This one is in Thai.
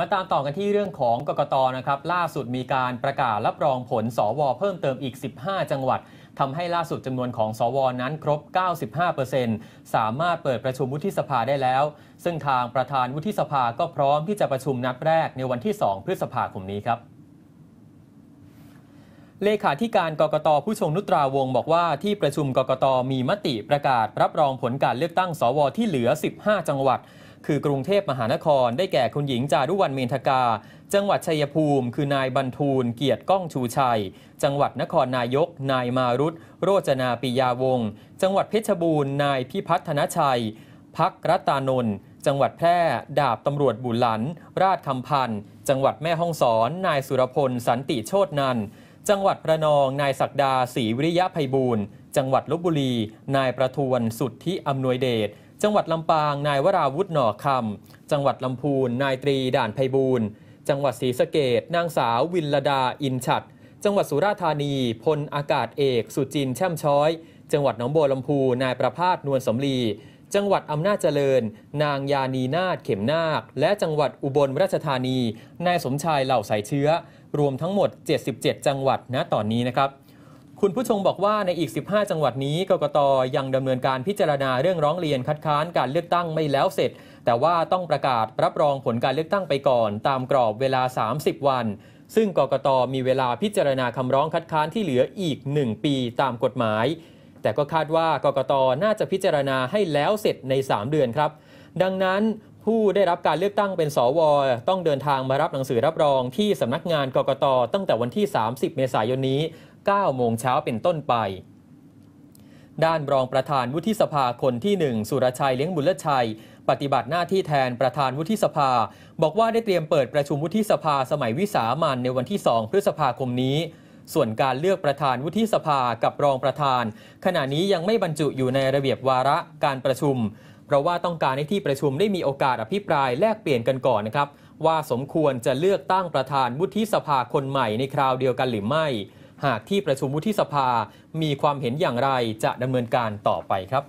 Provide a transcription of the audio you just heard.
มาตามต่อกันที่เรื่องของกกตนะครับ ล่าสุดมีการประกาศรับรองผลสวเพิ่มเติมอีก 15 จังหวัดทำให้ล่าสุดจำนวนของสวนั้นครบ 95%สามารถเปิดประชุมวุฒิสภาได้แล้ว ซึ่งทางประธานวุฒิสภาก็พร้อมที่จะประชุมนัดแรกในวันที่ 2 พฤษภาคมนี้ครับ เลขาธิการกกตผู้ชงนุตราวง บอกว่าที่ประชุมกกต มีมติประกาศรับรองผลการเลือกตั้งสวที่เหลือ 15 จังหวัดคือกรุงเทพมหานครได้แก่คุณหญิงจารุวรรณเมธกา จังหวัดชัยภูมิ คือนายบรรทูล เกียรติก้องชูชัย จังหวัดนครนายก นายมารุตโรจนาปิยาวงศ์จังหวัดเพชรบูรณ์นายพิพัฒนชัยพักรัตานนท์จังหวัดแพร่ดาบตำรวจบุหลัน ราชคำพันธ์จังหวัดแม่ฮ่องสอน นายสุรพลสันติโชตนันจังหวัดพระนองนายศักดาศรีวิริยะไพบูลจังหวัดลบบุรี นายประทวนสุทธิอำนวยเดชจังหวัดลำปาง นายวราวุฒิหน่อคำ จังหวัดลำพูน นายตรีด่านไพบูลจังหวัดศรีสะเกดนางสาววินลดาอินชัดจังหวัดสุราษฎร์ธานี พลอากาศเอก สุจินแช่มช้อย จังหวัดหนองบัวลำพูนายประภาสนวลสมลี จังหวัดอำนาจเจริญ นางยานีนาฏเข็มนาค และจังหวัดอุบลราชธานีนายสมชายเหล่าสายเชื้อ รวมทั้งหมด 77 จังหวัดณตอนนี้นะครับคุณผู้ชมบอกว่าในอีก 15 จังหวัดนี้กกตยังดำเนินการพิจารณาเรื่องร้องเรียนคัดค้านการเลือกตั้งไม่แล้วเสร็จ แต่ว่าต้องประกาศรับรองผลการเลือกตั้งไปก่อน ตามกรอบเวลา 30 วัน ซึ่งกกตมีเวลาพิจารณาคำร้องคัดค้านที่เหลืออีก 1 ปีตามกฎหมาย แต่ก็คาดว่ากกต น่าจะพิจารณาให้แล้วเสร็จใน 3 เดือนครับดังนั้นผู้ได้รับการเลือกตั้งเป็นสวต้องเดินทางมารับหนังสือรับรองที่สำนักงานกกตตั้งแต่วันที่ 30 เมษายนนี้9โมงเช้าเป็นต้นไป ด้านรองประธานวุฒิสภาคนที่ 1สุรชัยเลี้ยงบุญเลชัย ปฏิบัติหน้าที่แทนประธานวุฒิสภา บอกว่าได้เตรียมเปิดประชุมวุฒิสภาสมัยวิสามันในวันที่ 2 พฤษภาคมนี้ ส่วนการเลือกประธานวุฒิสภากับรองประธานขณะนี้ยังไม่บรรจุอยู่ในระเบียบวาระการประชุม เพราะว่าต้องการให้ที่ประชุมได้มีโอกาสอภิปรายแลกเปลี่ยนกันก่อนนะครับว่าสมควรจะเลือกตั้งประธานวุฒิสภาคนใหม่ในคราวเดียวกันหรือไม่หากที่ประชุมวุฒิสภา มีความเห็นอย่างไร จะดำเนินการต่อไปครับ